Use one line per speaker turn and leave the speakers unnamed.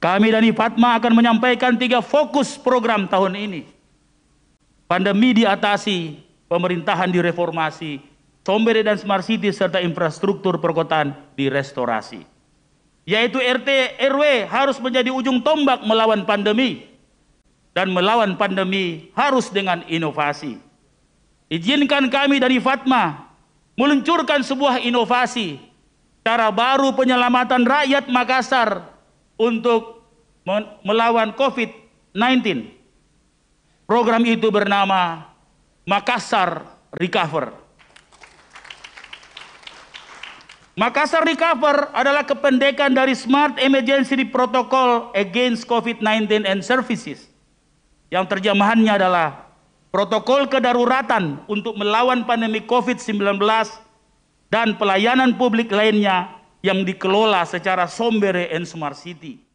Kami dan Fatma akan menyampaikan tiga fokus program tahun ini. Pandemi diatasi, pemerintahan direformasi, Sombere dan Smart City serta infrastruktur perkotaan direstorasi. Yaitu RT RW harus menjadi ujung tombak melawan pandemi dan melawan pandemi harus dengan inovasi. Izinkan kami dari Fatma meluncurkan sebuah inovasi cara baru penyelamatan rakyat Makassar untuk melawan COVID-19. Program itu bernama Makassar Recover. Makassar Recover adalah kependekan dari Smart Emergency Protocol Against COVID-19 and Services yang terjemahannya adalah protokol kedaruratan untuk melawan pandemi COVID-19 dan pelayanan publik lainnya yang dikelola secara Sombere and Smart City.